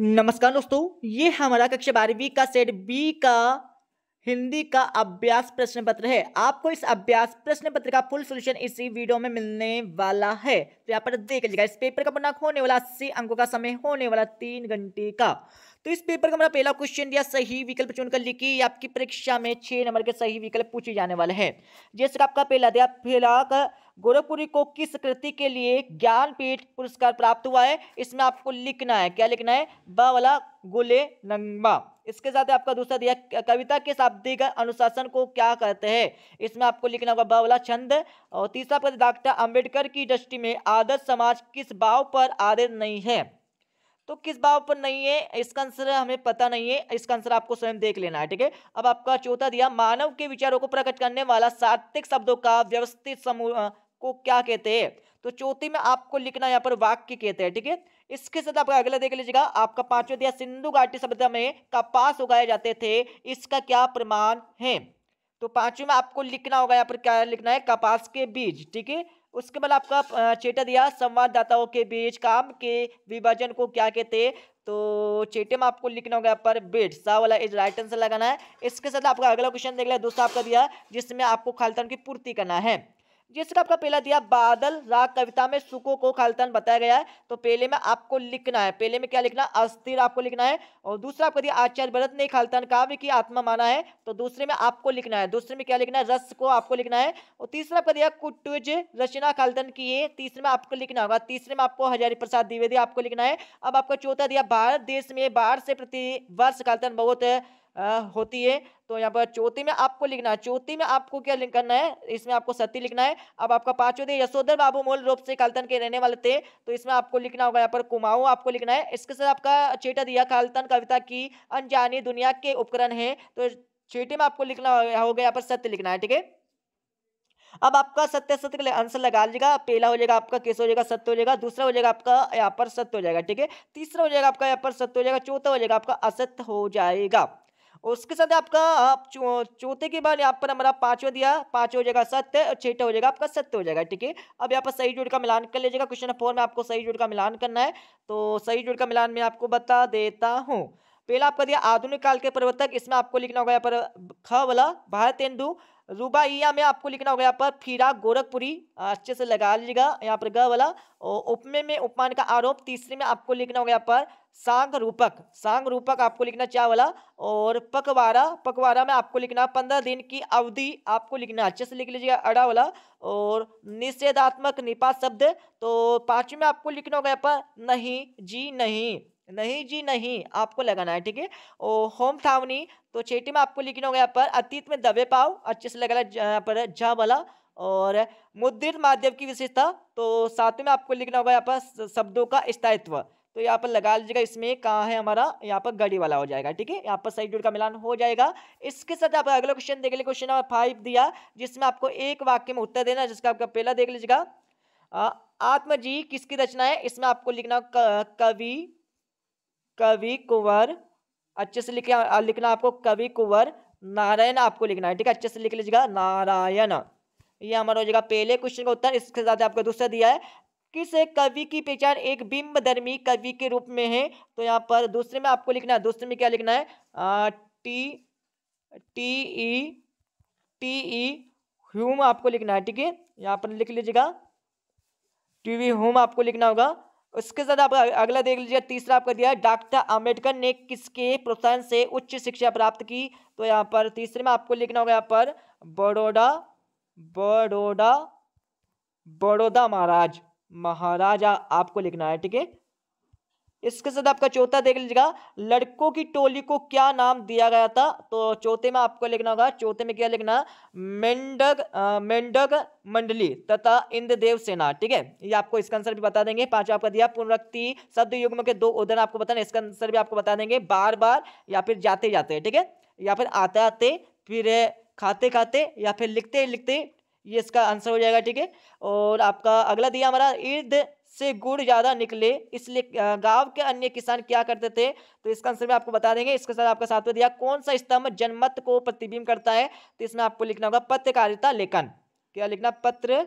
नमस्कार दोस्तों ये हमारा कक्षा बारहवीं का सेट बी का हिंदी का अभ्यास प्रश्न पत्र है आपको इस अभ्यास प्रश्न पत्र का फुल सोल्यूशन इसी वीडियो में मिलने वाला है तो यहाँ पर देख लीजिएगा इस पेपर का पूर्णांक होने वाला अस्सी अंकों का समय होने वाला तीन घंटे का तो इस पेपर का हमारा पहला क्वेश्चन दिया सही विकल्प चुनकर लिखी आपकी परीक्षा में छः नंबर के सही विकल्प पूछे जाने वाले हैं जैसे आपका पहला दिया पहला गोरखपुरी को किस कृति के लिए ज्ञानपीठ पुरस्कार प्राप्त हुआ है इसमें आपको लिखना है क्या लिखना है ब वाला गोले नंगमा इसके साथ आपका दूसरा दिया कविता के शाब्दिक अनुशासन को क्या कहते हैं इसमें आपको लिखना होगा बावला छंद और तीसरा पद डॉक्टर अंबेडकर की दृष्टि में आदर्श समाज किस भाव पर आधारित नहीं है तो किस भाव पर नहीं है इसका आंसर हमें पता नहीं है इसका आंसर आपको स्वयं देख लेना है ठीक है अब आपका चौथा दिया मानव के विचारों को प्रकट करने वाला सात्विक शब्दों का व्यवस्थित समूह को क्या कहते हैं तो चौथी में आपको लिखना यहाँ पर वाक्य कहते हैं ठीक है इसके साथ आपका अगला देख लीजिएगा आपका पांचवा दिया सिंधु घाटी सभ्यता में कपास उगाए जाते थे इसका क्या प्रमाण है तो पांचवें में आपको लिखना होगा यहाँ पर क्या लिखना है कपास के बीज ठीक है उसके बाद आपका चेटा दिया संवाददाताओं के बीच काम के विभाजन को क्या कहते तो चेटे में आपको लिखना होगा पर बेट सा वाला इज राइट आंसर लगाना है इसके साथ आपका अगला क्वेश्चन देख लिया दूसरा आपका दिया जिसमें आपको खालतान की पूर्ति करना है जिसका आपका पहला दिया बादल राग कविता में सुको को खालतन बताया गया है तो पहले में आपको लिखना है पहले में क्या लिखना अस्थिर आपको लिखना है और दूसरा आपको दिया आचार्य भरत ने खालतन काव्य की आत्मा माना है तो दूसरे में आपको लिखना है दूसरे में क्या लिखना है रस को आपको लिखना है और तीसरा आपका दिया कुटुज रचना खालतन की है तीसरे में आपको लिखना होगा तीसरे में आपको हजारी प्रसाद द्विवेदी आपको लिखना है अब आपका चौथा दिया भारत देश में बाढ़ से प्रति वर्ष खालतन बहुत होती है तो यहाँ पर चौथी में आपको लिखना है चौथी में आपको क्या करना है इसमें आपको सती लिखना है अब आपका पांचवें थे यशोधर बाबू मूल रूप से कालतन के रहने वाले थे तो इसमें आपको लिखना होगा यहाँ पर कुमाऊं आपको लिखना है इसके साथ आपका चेटा दिया कालतन कविता की अनजानी दुनिया के उपकरण है तो चीटी में आपको लिखना होगा यहाँ पर सत्य लिखना है ठीक है अब आपका सत्य सत्य लिए आंसर लगा लीजिएगा पहला हो जाएगा आपका केस हो जाएगा सत्य हो जाएगा दूसरा हो जाएगा आपका यहाँ पर सत्य हो जाएगा ठीक है तीसरा हो जाएगा आपका यहाँ पर सत्य हो जाएगा चौथा हो जाएगा आपका असत्य हो जाएगा और उसके साथ आपका आप चौथे के बाद यहाँ पर हमारा पांचवा दिया पांचवा हो जाएगा सत्य और छठा हो जाएगा आपका सत्य हो जाएगा ठीक है अब यहाँ पर सही जोड़ का मिलान कर लीजिएगा क्वेश्चन फोर में आपको सही जोड़ का मिलान करना है तो सही जोड़ का मिलान मैं आपको बता देता हूँ पहला आपका दिया आधुनिक काल के प्रवर्तक इसमें आपको लिखना होगा यहाँ पर ख वाला भारतेंदु रूबाइया में आपको लिखना होगा यहाँ पर फिरा गोरखपुरी अच्छे से लगा लीजिएगा यहाँ पर ग वाला और उपमे में उपमान का आरोप तीसरे में आपको लिखना होगा यहाँ पर सांग रूपक सांग रूपक आपको लिखना चाह वाला और पकवारा पकवारा में आपको लिखना पंद्रह दिन की अवधि आपको लिखना अच्छे से लिख लीजिएगा अड़ा वाला और निषेधात्मक निपात शब्द तो पांचवी में आपको लिखना होगा यहाँ पर नहीं जी नहीं नहीं जी नहीं आपको लगाना है ठीक है ओ होम थावनी तो चेटी में आपको लिखना होगा यहाँ पर अतीत में दबे पाओ अच्छे से लगा यहाँ पर जा वाला और मुद्रित माध्यम की विशेषता तो साथ में आपको लिखना होगा यहाँ पर शब्दों का स्थायित्व तो यहाँ पर लगा लीजिएगा इसमें कहाँ है हमारा यहाँ पर गड़ी वाला हो जाएगा ठीक है यहाँ पर सही जुड़ का मिलान हो जाएगा इसके साथ आप अगला क्वेश्चन देख लीजिए क्वेश्चन नंबर फाइव दिया जिसमें आपको एक वाक्य में उत्तर देना जिसका आपका पहला देख लीजिएगा आत्मजी किसकी रचना है इसमें आपको लिखना कवि कवि कुंवर अच्छे से लिखे लिखना आपको कवि कुंवर नारायण आपको लिखना है ठीक है अच्छे से लिख लीजिएगा नारायण ये हमारा हो जाएगा पहले क्वेश्चन का उत्तर इसके साथ आपका दूसरा दिया है किस कवि की पहचान एक बिंब धर्मी कवि के रूप में है तो यहाँ पर दूसरे में आपको लिखना है दूसरे में क्या लिखना है आ, T T E T E ह्यूम आपको लिखना है ठीक है यहाँ पर लिख लीजिएगा टी वी ह्यूम आपको लिखना होगा उसके साथ आप अगला देख लीजिए तीसरा आपका दिया है डॉक्टर आम्बेडकर ने किसके प्रोत्साहन से उच्च शिक्षा प्राप्त की तो यहाँ पर तीसरे में आपको लिखना होगा यहाँ पर बड़ोडा बड़ोडा बड़ौदा महाराज महाराजा आपको लिखना है ठीक है इसके साथ आपका चौथा देख लीजिएगा लड़कों की टोली को क्या नाम दिया गया था तो चौथे में आपको लिखना होगा चौथे में क्या लिखना मेंढक मेंढक मंडली तथा इंद्रदेव सेना ठीक है ये आपको इसका आंसर भी बता देंगे पांचवा आपका दिया पुनरक्ति शब्द युग्म के दो उदाहरण आपको बताना इसका आंसर भी आपको बता देंगे बार बार या फिर जाते जाते ठीक है या फिर आते आते फिर खाते खाते या फिर लिखते लिखते ये इसका आंसर हो जाएगा ठीक है और आपका अगला दिया हमारा ईद से गुड़ ज़्यादा निकले इसलिए गांव के अन्य किसान क्या करते थे तो इसका आंसर में आपको बता देंगे इसके साथ आपका सातवें दिया कौन सा स्तंभ जनमत को प्रतिबिंब करता है तो इसमें आपको लिखना होगा पत्रकारिता लेखन क्या लिखना पत्रकारिता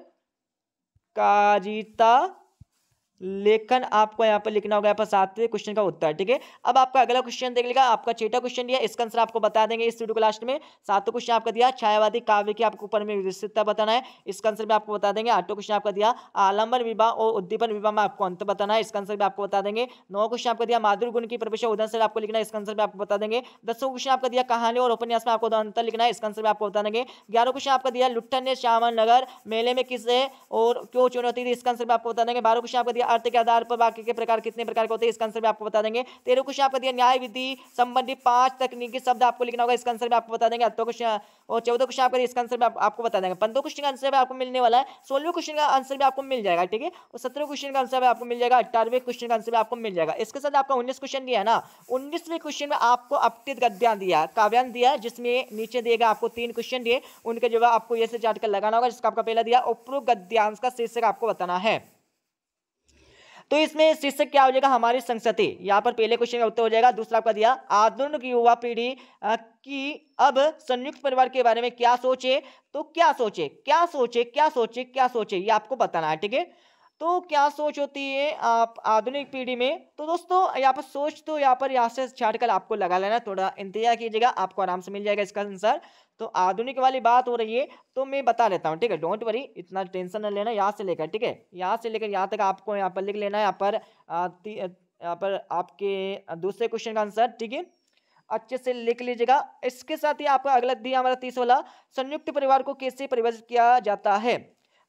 लेखन आपको यहाँ पर लिखना होगा यहाँ पर सातवें क्वेश्चन का उत्तर ठीक है अब आपका अगला क्वेश्चन देख लेगा आपका छठा क्वेश्चन दिया इसका आंसर आपको बता देंगे इस वीडियो को लास्ट में सातों क्वेश्चन आपका दिया छायावादी काव्य की आपको ऊपर में विशेषता बताना है इसका आंसर भी आपको बता देंगे आठवें क्वेश्चन आपका दिया आलम्बन विवाह और उद्दीपन विवाह में आपको अंत बताना है इसका आंसर भी आपको बता देंगे नौ क्वेश्चन आपका दिया माधुर गुण की प्रवेश उदाहरण से आपको लिखना है इसका आंसर भी आपको बता देंगे दसों क्वेश्चन आपका दिया कहानी और उपन्यास में आपको अंतर लिखना है इसका आंसर भी आपको बता देंगे ग्यारह क्वेश्चन आपका दिया लुट्ठन ने श्यामन नगर मेले में किस और क्यों चुनौती थी इसका आंसर भी आपको बता देंगे बारह क्वेश्चन आपका दिया अर्थ के आधार पर वाक्य के प्रकार कितने प्रकार के होते हैं इसका आंसर भी आपको बता देंगे तेरह क्वेश्चन आपको दिया न्याय विधि संबंधी पांच तकनीकी शब्द आपको लिखना होगा इसका आंसर भी आपको बता देंगे अठवा क्वेश्चन और चौदह क्वेश्चन आपका इसका आंसर भी आपको बता देंगे पंद्रह क्वेश्चन का आंसर भी आपको मिलने वाला है सोलहवें क्वेश्चन का आंसर भी आपको मिल जाएगा ठीक है और सत्रह क्वेश्चन का आंसर भी आपको मिल जाएगा अट्ठारहवें क्वेश्चन का आंसर भी आपको मिल जाएगा इसके साथ आपका उन्नीस क्वेश्चन दिया है ना उन्नीसवें क्वेश्चन में आपको अपटित गद्यान दिया काव्यान दिया जिसमें नीचे देगा आपको तीन क्वेश्चन दिए उनके जवाब आपको ये से चाट कर लगाना होगा जिसका आपका पहला दिया उपरोक्त गद्यांश का शीर्षक आपको बताना है तो इसमें शीर्षक क्या हो जाएगा हमारी संस्कृति यहाँ पर पहले क्वेश्चन का उत्तर हो जाएगा दूसरा आपका दिया आधुनिक युवा पीढ़ी की अब संयुक्त परिवार के बारे में क्या सोचे तो क्या सोचे क्या सोचे क्या सोचे क्या सोचे ये आपको बताना है ठीक है तो क्या सोच होती है आप आधुनिक पीढ़ी में तो दोस्तों यहाँ पर सोच तो यहाँ पर यहाँ से कर आपको लगा लेना थोड़ा इंतजार कीजिएगा आपको आराम से मिल जाएगा इसका आंसर तो आधुनिक वाली बात हो रही है तो मैं बता लेता हूँ ठीक है डोंट वरी इतना टेंशन न लेना यहाँ से लेकर ठीक है यहाँ से लेकर यहाँ तक आपको यहाँ पर लिख लेना है यहाँ पर यहाँ पर आपके दूसरे क्वेश्चन का आंसर ठीक है अच्छे से लिख लीजिएगा इसके साथ ही आपका अगला दिया हमारा तीस वाला संयुक्त परिवार को कैसे परिभाषित किया जाता है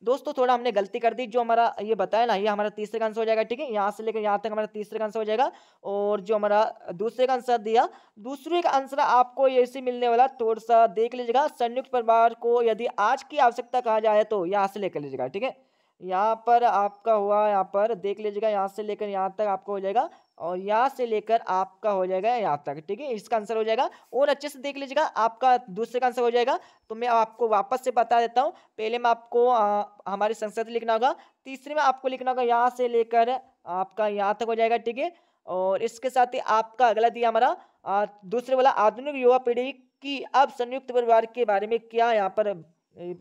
दोस्तों थोड़ा हमने गलती कर दी जो हमारा ये बताया ना ये हमारा तीसरे का आंसर हो जाएगा ठीक है यहाँ से लेकर यहाँ तक हमारा तीसरे का आंसर हो जाएगा और जो हमारा दूसरे का आंसर दिया दूसरे का आंसर आपको ऐसे मिलने वाला थोड़ा सा देख लीजिएगा संयुक्त परिवार को यदि आज की आवश्यकता कहा जाए तो यहाँ से लेकर लीजिएगा ठीक है यहाँ पर आपका हुआ यहाँ पर देख लीजिएगा यहाँ से लेकर यहाँ तक आपको हो जाएगा और यहाँ से लेकर आपका हो जाएगा यहाँ तक ठीक है इसका आंसर हो जाएगा और अच्छे से देख लीजिएगा आपका दूसरे का आंसर हो जाएगा तो मैं आपको वापस से बता देता हूँ पहले मैं आपको आ, हमारी संसद लिखना होगा तीसरे में आपको लिखना होगा यहाँ से लेकर आपका यहाँ तक हो जाएगा ठीक है और इसके साथ ही आपका अगला दिया हमारा दूसरे वाला आधुनिक युवा पीढ़ी की अब संयुक्त परिवार के बारे में क्या यहाँ पर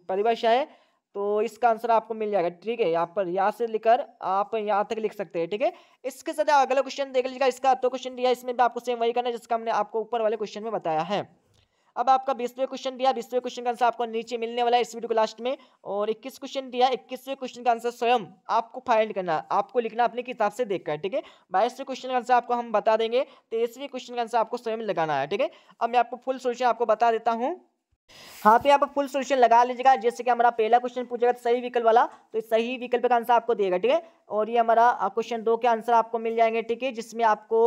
परिभाषा है तो इसका आंसर आपको मिल जाएगा ठीक है यहाँ पर यहाँ से लेकर आप यहाँ तक लिख सकते हैं ठीक है थीके? इसके साथ अगला क्वेश्चन देख लीजिएगा इसका तो क्वेश्चन दिया इसमें भी आपको सेम वही करना है जिसका हमने आपको ऊपर वाले क्वेश्चन में बताया है अब आपका बीसवें क्वेश्चन दिया बीसवें क्वेश्चन का आंसर आपको नीचे मिलने वाला है इस वीडियो के लास्ट में और इक्कीस क्वेश्चन दिया इक्कीसवें क्वेश्चन का आंसर स्वयं आपको फाइंड करना आपको लिखना अपने किताब से देख कर ठीक है बाईसवें क्वेश्चन का आंसर आपको हम बता देंगे तेईसवें क्वेश्चन का आंसर आपको स्वयं लगाना है ठीक है अब मैं आपको फुल सोल्यूशन आपको बता देता हूँ हाँ पे आप फुल सोल्यूशन लगा लीजिएगा जैसे कि हमारा पहला क्वेश्चन पूछेगा तो सही विकल्प वाला तो सही विकल्प का आंसर आपको देगा ठीक है और ये हमारा क्वेश्चन दो के आंसर आपको मिल जाएंगे ठीक है जिसमें आपको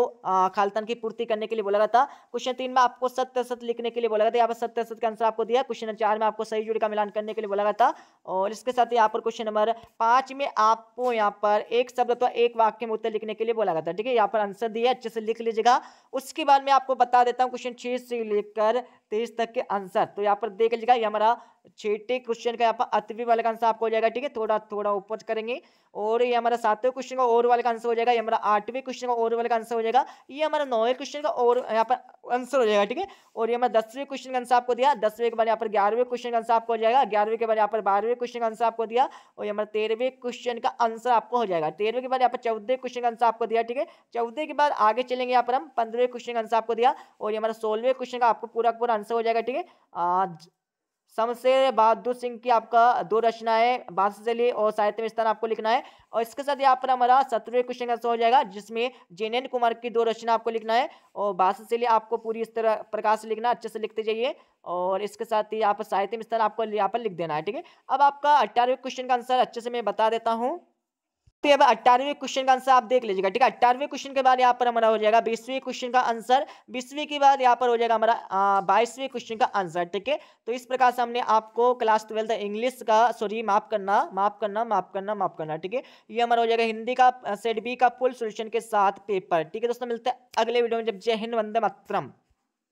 खालतन की पूर्ति करने के लिए बोला गया था क्वेश्चन तीन में आपको सत्य सत्य लिखने के लिए बोला गया था यहाँ पर सत्य सत्य का आंसर आपको दिया क्वेश्चन चार में आपको सही जुड़ का मिलान करने के लिए बोला गया था और इसके साथ यहाँ पर क्वेश्चन नंबर पांच में आपको यहाँ पर एक शब्द अथवा एक वाक्य में उत्तर लिखने के लिए बोला गया था ठीक है यहाँ पर आंसर दिया अच्छे से लिख लीजिएगा उसके बाद में आपको बता देता हूँ क्वेश्चन छह से लेकर तेईस तक के आंसर तो यहाँ पर देख लीजिएगा ये हमारा छठे क्वेश्चन का यहाँ पर अतवी वाले का आंसर आपको हो जाएगा ठीक है थोड़ा थोड़ा ऊपर करेंगे और ये हमारा हमारा सातवें क्वेश्चन का ओवर वाले का आंसर हो जाएगा ये हमारा आठवें क्वेश्चन का ओवर वाले का आंसर हो जाएगा ये हमारा नौवे क्वेश्चन का और यहाँ पर आंसर हो जाएगा ठीक है और ये हमारा दसवें क्वेश्चन का आंसर आपको दिया दसवें के बाद यहाँ पर ग्यारहवें क्वेश्चन का आंसर आपको हो जाएगा ग्यारहवें के बाद यहाँ पर बारहवें क्वेश्चन का आंसर आपको दिया और ये हमारा तेरहवें क्वेश्चन का आंसर आपको हो जाएगा तेरहवें के बाद यहाँ पर चौदह क्वेश्चन का आंसर आपको दिया ठीक है चौदह के बाद आगे चलेंगे यहाँ पर हम पंद्रह क्वेश्चन का आंसर आपको दिया और ये हमारा सोलहवें क्वेश्चन का आपको पूरा पूरा आंसर हो जाएगा ठीक है शमशेर बहादुर सिंह की आपका दो रचना है भाषा शैली और साहित्य में स्थान आपको लिखना है और इसके साथ यहाँ पर हमारा सत्रहवें क्वेश्चन का आंसर हो जाएगा जिसमें जेनेन कुमार की दो रचना आपको लिखना है और भाषा शैली आपको पूरी इस तरह प्रकाश से लिखना अच्छे से लिखते जाइए और इसके साथ ही यहाँ पर साहित्य में स्थान आपको यहाँ पर लिख देना है ठीक है अब आपका अट्ठारहवें क्वेश्चन का आंसर अच्छे से मैं बता देता हूँ पे अब अट्ठारहवें क्वेश्चन का आंसर आप देख लीजिएगा ठीक है अट्ठारहवें क्वेश्चन के बाद यहाँ पर हमारा हो जाएगा बीसवें क्वेश्चन का आंसर बीसवीं के बाद यहाँ पर हो जाएगा हमारा बाईसवें क्वेश्चन का आंसर ठीक है तो इस प्रकार से हमने आपको क्लास ट्वेल्थ इंग्लिश का सॉरी माफ करना माफ करना माफ करना माफ करना ठीक है ये हमारा हो जाएगा हिंदी का सेट बी का फुल सोल्यूशन के साथ पेपर ठीक है दोस्तों मिलते हैं अगले वीडियो में जब जय हिंद वंदे मातरम